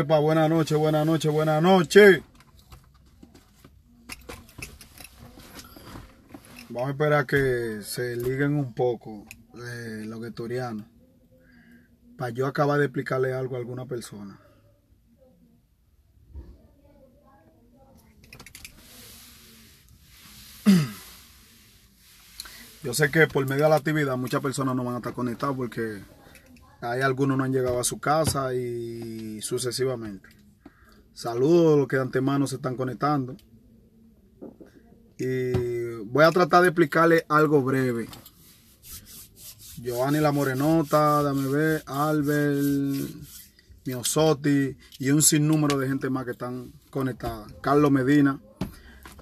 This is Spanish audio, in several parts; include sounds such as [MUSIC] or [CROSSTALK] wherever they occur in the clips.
buenas noches, buenas noches, buenas noches. Vamos a esperar que se liguen un poco eh, los guetorianos. Para yo acabar de explicarle algo a alguna persona. Yo sé que por medio de la actividad muchas personas no van a estar conectadas porque hay algunos no han llegado a su casa y sucesivamente. Saludos a los que de antemano se están conectando. Y voy a tratar de explicarles algo breve. Giovanni La Morenota, dame ver, Albert, Miosotti y un sinnúmero de gente más que están conectadas. Carlos Medina.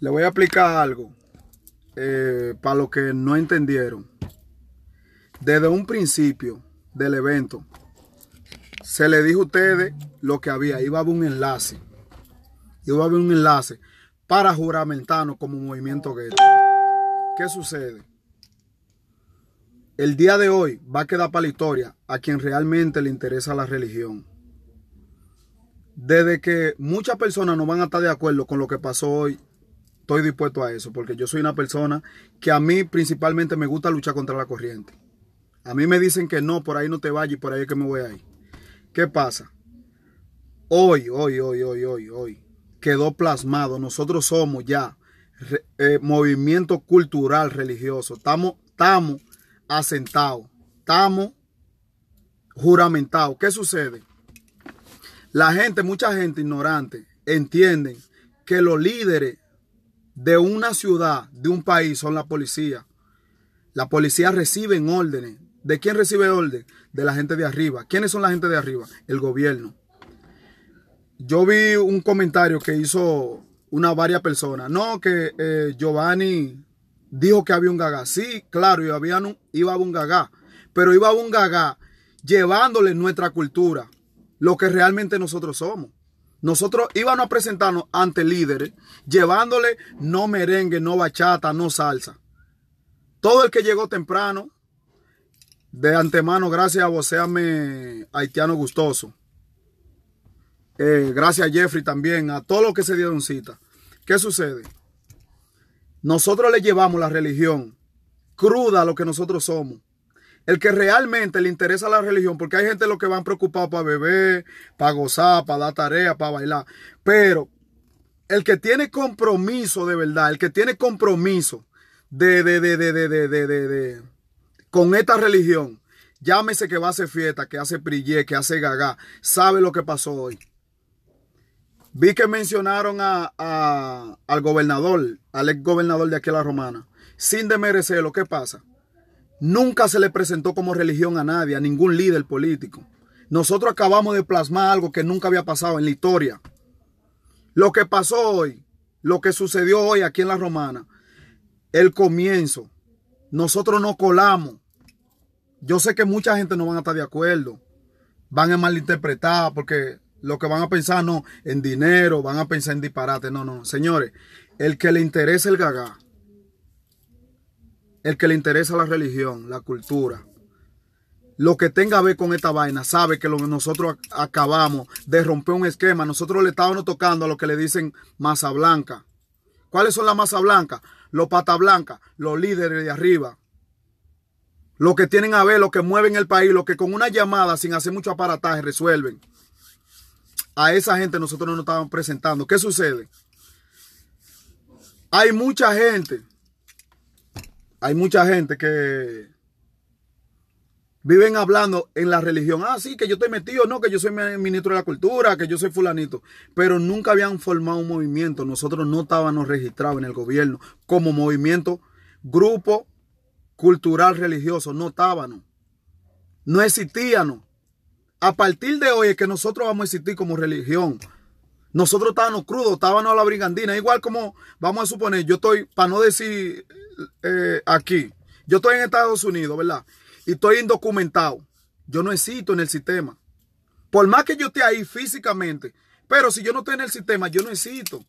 Le voy a explicar algo eh, para los que no entendieron. Desde un principio, del evento. Se le dijo a ustedes lo que había. Iba a haber un enlace. Iba a haber un enlace para juramentarnos como movimiento gueto. ¿Qué sucede? El día de hoy va a quedar para la historia a quien realmente le interesa la religión. Desde que muchas personas no van a estar de acuerdo con lo que pasó hoy, estoy dispuesto a eso, porque yo soy una persona que a mí principalmente me gusta luchar contra la corriente. A mí me dicen que no, por ahí no te vayas y por ahí es que me voy a ir. ¿Qué pasa? Hoy, hoy, hoy, hoy, hoy, hoy, quedó plasmado. Nosotros somos ya eh, movimiento cultural religioso. Estamos, estamos asentados. Estamos juramentados. ¿Qué sucede? La gente, mucha gente ignorante, entienden que los líderes de una ciudad, de un país, son la policía. La policía recibe órdenes ¿De quién recibe orden? De la gente de arriba. ¿Quiénes son la gente de arriba? El gobierno. Yo vi un comentario que hizo una varias personas. No, que eh, Giovanni dijo que había un gaga. Sí, claro, había iba a un gagá. Pero iba a un gaga llevándole nuestra cultura, lo que realmente nosotros somos. Nosotros íbamos a presentarnos ante líderes, llevándole no merengue, no bachata, no salsa. Todo el que llegó temprano, de antemano, gracias a me Haitiano Gustoso. Eh, gracias a Jeffrey también, a todos los que se dieron cita. ¿Qué sucede? Nosotros le llevamos la religión cruda a lo que nosotros somos. El que realmente le interesa la religión, porque hay gente lo que van preocupado para beber, para gozar, para dar tarea, para bailar. Pero el que tiene compromiso de verdad, el que tiene compromiso de, de, de, de, de, de, de, de con esta religión, llámese que va a hacer fiesta, que hace prillé, que hace gagá, sabe lo que pasó hoy. Vi que mencionaron al gobernador, al ex gobernador de aquí la romana, sin demerecer lo que pasa. Nunca se le presentó como religión a nadie, a ningún líder político. Nosotros acabamos de plasmar algo que nunca había pasado en la historia. Lo que pasó hoy, lo que sucedió hoy aquí en la romana, el comienzo. Nosotros no colamos yo sé que mucha gente no van a estar de acuerdo, van a malinterpretar porque lo que van a pensar no en dinero, van a pensar en disparate, no, no, señores, el que le interesa el gagá, el que le interesa la religión, la cultura, lo que tenga a ver con esta vaina, sabe que lo nosotros acabamos de romper un esquema, nosotros le estábamos tocando a lo que le dicen masa blanca. ¿Cuáles son las masa blanca? Los pata blanca, los líderes de arriba, lo que tienen a ver, lo que mueven el país, lo que con una llamada sin hacer mucho aparataje resuelven. A esa gente nosotros no nos estaban presentando. ¿Qué sucede? Hay mucha gente, hay mucha gente que viven hablando en la religión. Ah, sí, que yo estoy metido, no, que yo soy ministro de la cultura, que yo soy fulanito. Pero nunca habían formado un movimiento. Nosotros no estábamos registrados en el gobierno como movimiento, grupo cultural religioso, no estábamos, no no. A partir de hoy es que nosotros vamos a existir como religión. Nosotros estábamos crudos, estábamos a la brigandina, igual como, vamos a suponer, yo estoy, para no decir eh, aquí, yo estoy en Estados Unidos, ¿verdad? Y estoy indocumentado. Yo no existo en el sistema. Por más que yo esté ahí físicamente, pero si yo no estoy en el sistema, yo no existo.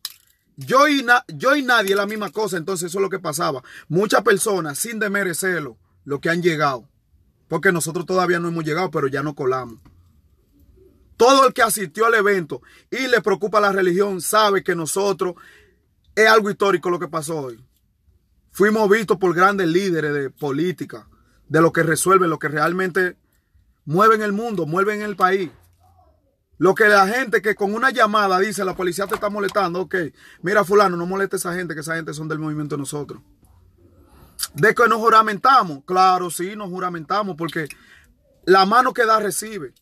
Yo y, nadie es la misma cosa, entonces eso es lo que pasaba. Muchas personas, sin desmerecerlo lo que han llegado. Porque nosotros todavía no hemos llegado, pero ya no colamos. Todo el que asistió al evento y le preocupa la religión sabe que nosotros es algo histórico lo que pasó hoy. Fuimos vistos por grandes líderes de política, de lo que resuelven, lo que realmente mueven el mundo, mueven el país. Lo que la gente que con una llamada dice, la policía te está molestando, ok, mira fulano, no moleste a esa gente, que esa gente son del movimiento de nosotros. De que nos juramentamos, claro, sí, nos juramentamos, porque la mano que da recibe.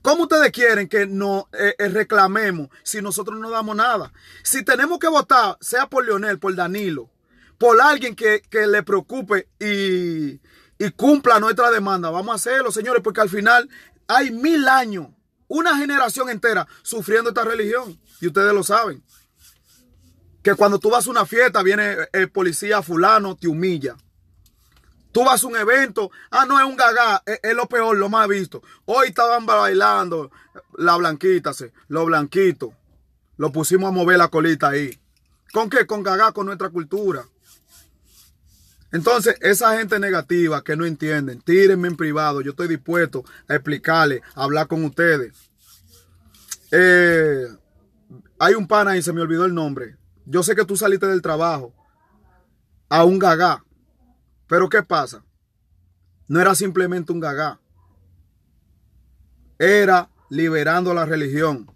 ¿Cómo ustedes quieren que nos eh, eh, reclamemos si nosotros no damos nada? Si tenemos que votar, sea por Leonel, por Danilo, por alguien que, le preocupe y, y cumpla nuestra demanda. Vamos a hacerlo, señores, porque al final hay mil años, una generación entera sufriendo esta religión. Y ustedes lo saben. Que cuando tú vas a una fiesta, viene el policía fulano, te humilla. Tú vas a un evento, ah, no, es un gagá, es, lo peor, lo más visto. Hoy estaban bailando la blanquita, se, los blanquitos. Lo pusimos a mover la colita ahí. ¿Con qué? Con gagá, con nuestra cultura. Entonces, esa gente negativa que no entienden, tírenme en privado. Yo estoy dispuesto a explicarle, a hablar con ustedes. Eh, hay un pana y se me olvidó el nombre. Yo sé que tú saliste del trabajo a un gagá. Pero ¿qué pasa? No era simplemente un gagá. Era liberando la religión.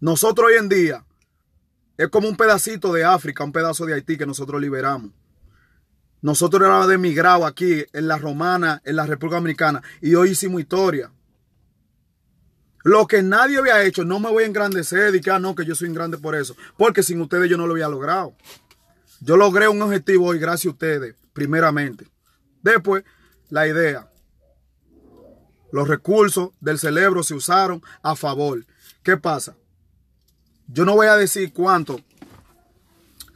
Nosotros hoy en día es como un pedacito de África, un pedazo de Haití que nosotros liberamos. Nosotros éramos de aquí, en la Romana, en la República Americana, y hoy hicimos historia. Lo que nadie había hecho, no me voy a engrandecer y que, ah, no, que yo soy grande por eso, porque sin ustedes yo no lo había logrado. Yo logré un objetivo hoy gracias a ustedes, primeramente. Después, la idea. Los recursos del cerebro se usaron a favor. ¿Qué pasa? Yo no voy a decir cuánto,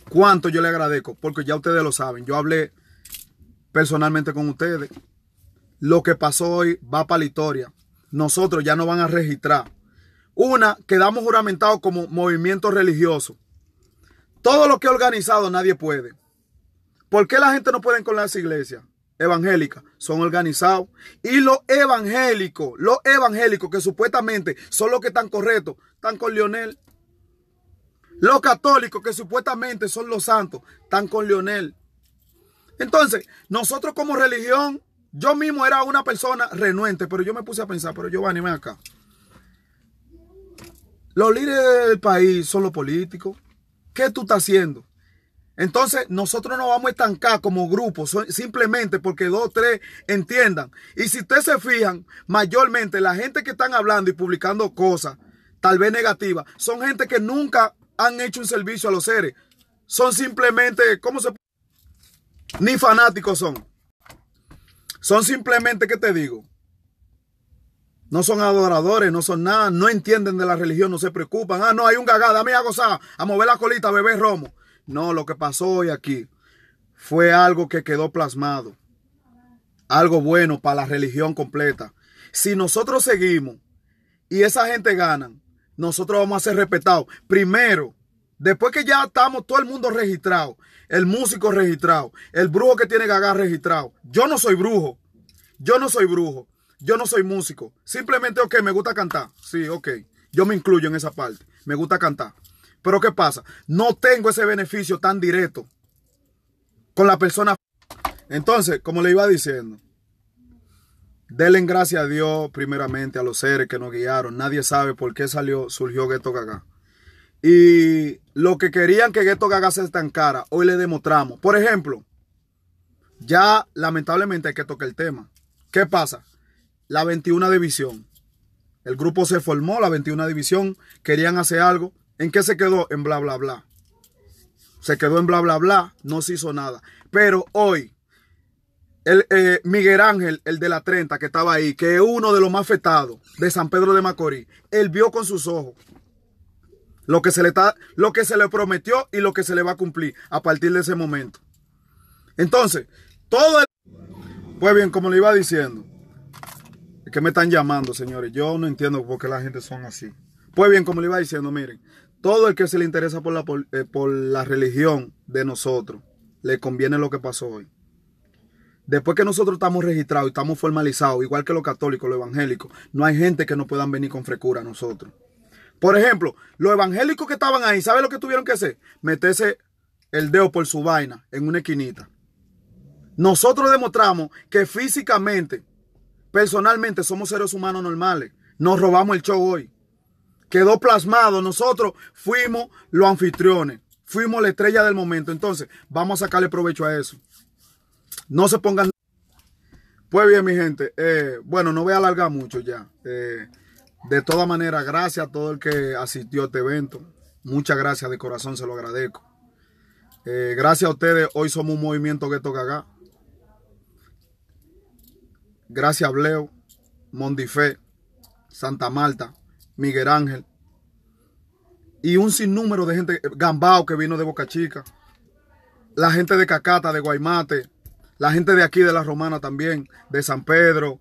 cuánto yo le agradezco, porque ya ustedes lo saben. Yo hablé personalmente con ustedes. Lo que pasó hoy va para la historia. Nosotros ya no van a registrar. Una, quedamos juramentados como movimiento religioso. Todo lo que ha organizado nadie puede. ¿Por qué la gente no puede con las iglesias evangélicas? Son organizados. Y los evangélicos, los evangélicos que supuestamente son los que están correctos, están con Lionel. Los católicos que supuestamente son los santos, están con Lionel. Entonces, nosotros como religión, yo mismo era una persona renuente, pero yo me puse a pensar, pero yo ven acá. Los líderes del país son los políticos. ¿Qué tú estás haciendo? Entonces, nosotros no vamos a estancar como grupo, simplemente porque dos, tres entiendan. Y si ustedes se fijan, mayormente la gente que están hablando y publicando cosas, tal vez negativas, son gente que nunca han hecho un servicio a los seres. Son simplemente, ¿cómo se ni fanáticos son. Son simplemente, ¿qué te digo? No son adoradores, no son nada, no entienden de la religión, no se preocupan. Ah, no, hay un gagada, me a gozar, a mover la colita, bebé romo. No, lo que pasó hoy aquí fue algo que quedó plasmado. Algo bueno para la religión completa. Si nosotros seguimos y esa gente gana, nosotros vamos a ser respetados. Primero, después que ya estamos todo el mundo registrado, el músico registrado, el brujo que tiene gagá registrado. Yo no soy brujo, yo no soy brujo, yo no soy músico. Simplemente, ok, me gusta cantar. Sí, ok, yo me incluyo en esa parte, me gusta cantar. Pero ¿qué pasa? No tengo ese beneficio tan directo con la persona. Entonces, como le iba diciendo, denle gracias a Dios primeramente, a los seres que nos guiaron. Nadie sabe por qué salió, surgió Ghetto Gaga. Y lo que querían que Ghetto Gaga se estancara, hoy le demostramos. Por ejemplo, ya lamentablemente hay que tocar el tema. ¿Qué pasa? La 21 División. El grupo se formó, la 21 División, querían hacer algo. ¿En qué se quedó? En bla, bla, bla. Se quedó en bla, bla, bla, no se hizo nada. Pero hoy, el, eh, Miguel Ángel, el de la 30, que estaba ahí, que es uno de los más afectados de San Pedro de Macorís, él vio con sus ojos lo que, se le lo que se le prometió y lo que se le va a cumplir a partir de ese momento. Entonces, todo el... Pues bien, como le iba diciendo, es que me están llamando, señores. Yo no entiendo por qué la gente son así. Pues bien, como le iba diciendo, miren, todo el que se le interesa por la, por, eh, por la religión de nosotros, le conviene lo que pasó hoy. Después que nosotros estamos registrados y estamos formalizados, igual que los católicos, los evangélicos, no hay gente que no puedan venir con frecura a nosotros. Por ejemplo, los evangélicos que estaban ahí, ¿sabe lo que tuvieron que hacer? Meterse el dedo por su vaina en una esquinita. Nosotros demostramos que físicamente, personalmente, somos seres humanos normales. Nos robamos el show hoy. Quedó plasmado. Nosotros fuimos los anfitriones. Fuimos la estrella del momento. Entonces, vamos a sacarle provecho a eso. No se pongan... Pues bien, mi gente. Eh, bueno, no voy a alargar mucho ya. Eh, de toda manera, gracias a todo el que asistió a este evento. Muchas gracias de corazón, se lo agradezco. Eh, gracias a ustedes, hoy somos un movimiento que toca Gracias a Bleo, Mondifé, Santa Marta, Miguel Ángel y un sinnúmero de gente, Gambao que vino de Boca Chica, la gente de Cacata, de Guaymate, la gente de aquí de La Romana también, de San Pedro,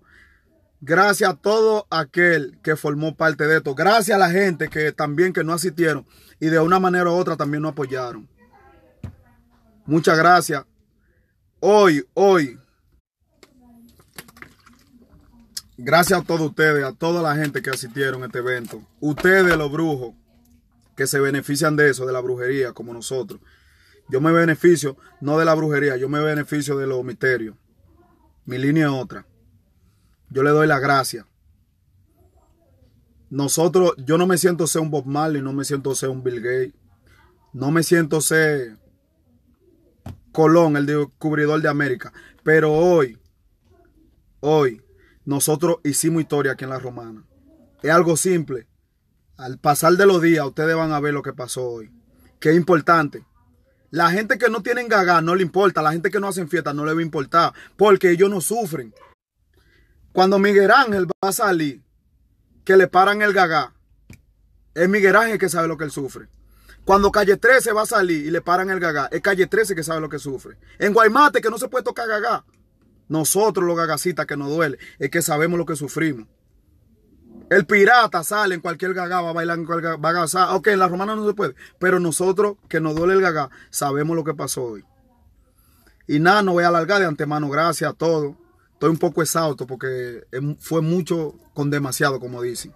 Gracias a todo aquel que formó parte de esto. Gracias a la gente que también que no asistieron y de una manera u otra también nos apoyaron. Muchas gracias. Hoy, hoy. Gracias a todos ustedes, a toda la gente que asistieron a este evento. Ustedes, los brujos, que se benefician de eso, de la brujería, como nosotros. Yo me beneficio, no de la brujería, yo me beneficio de los misterios. Mi línea es otra. Yo le doy la gracia. Nosotros, yo no me siento ser un Bob Marley, no me siento ser un Bill Gates, no me siento ser Colón, el descubridor de América. Pero hoy, hoy, nosotros hicimos historia aquí en la Romana. Es algo simple. Al pasar de los días, ustedes van a ver lo que pasó hoy. Que es importante. La gente que no tienen gaga no le importa. La gente que no hacen fiesta no le va a importar. Porque ellos no sufren. Cuando Miguel Ángel va a salir, que le paran el gagá, es Miguel Ángel que sabe lo que él sufre. Cuando Calle 13 va a salir y le paran el gagá, es Calle 13 que sabe lo que sufre. En Guaymate, que no se puede tocar gagá. Nosotros los gagacitas que nos duele, es que sabemos lo que sufrimos. El pirata sale en cualquier gagá, va a bailar en cualquier gagá. ok, en la romana no se puede. Pero nosotros, que nos duele el gagá, sabemos lo que pasó hoy. Y nada, no voy a alargar de antemano. Gracias a todos. Estoy un poco exhausto porque fue mucho con demasiado, como dicen.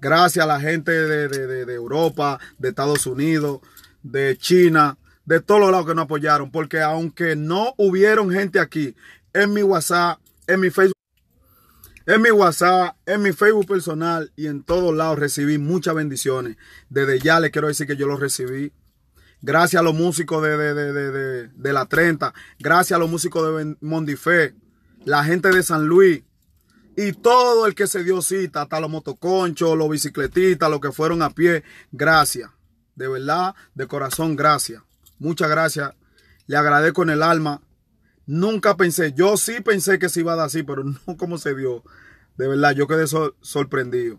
Gracias a la gente de, Europa, de Estados Unidos, de China, de todos los lados que nos apoyaron. Porque aunque no hubieron gente aquí, en mi WhatsApp, en mi Facebook, en mi WhatsApp, en mi Facebook personal y en todos lados recibí muchas bendiciones. Desde ya les quiero decir que yo los recibí. Gracias a los músicos de, la 30, gracias a los músicos de Mondife, la gente de San Luis y todo el que se dio cita, hasta los motoconchos, los bicicletistas, los que fueron a pie, gracias. De verdad, de corazón, gracias. Muchas gracias. Le agradezco en el alma. Nunca pensé, yo sí pensé que se iba a dar así, pero [LAUGHS] no como se dio. De verdad, yo quedé sorprendido.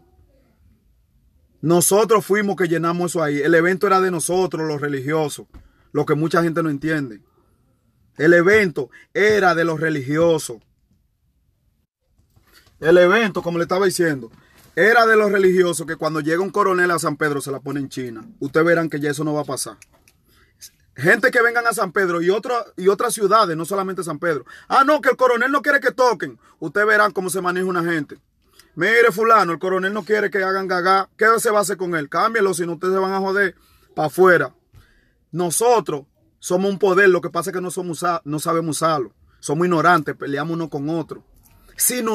Nosotros fuimos que llenamos eso ahí. El evento era de nosotros, los religiosos, lo que mucha gente no entiende. El evento era de los religiosos. El evento, como le estaba diciendo, era de los religiosos que cuando llega un coronel a San Pedro se la pone en China. Ustedes verán que ya eso no va a pasar. Gente que vengan a San Pedro y, otra, y otras ciudades, no solamente San Pedro. Ah, no, que el coronel no quiere que toquen. Ustedes verán cómo se maneja una gente. Mire, fulano, el coronel no quiere que hagan gaga. ¿Qué se va a hacer con él? Cámbielo, si no ustedes se van a joder para afuera. Nosotros somos un poder, lo que pasa es que no, somos, no sabemos usarlo. Somos ignorantes, peleamos uno con otro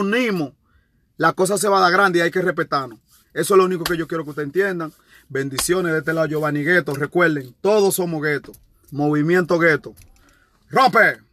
unimos, la cosa se va a dar grande y hay que respetarnos. Eso es lo único que yo quiero que ustedes entiendan. Bendiciones de este lado, Giovanni Gueto. Recuerden, todos somos gueto. Movimiento gueto. ¡Rompe!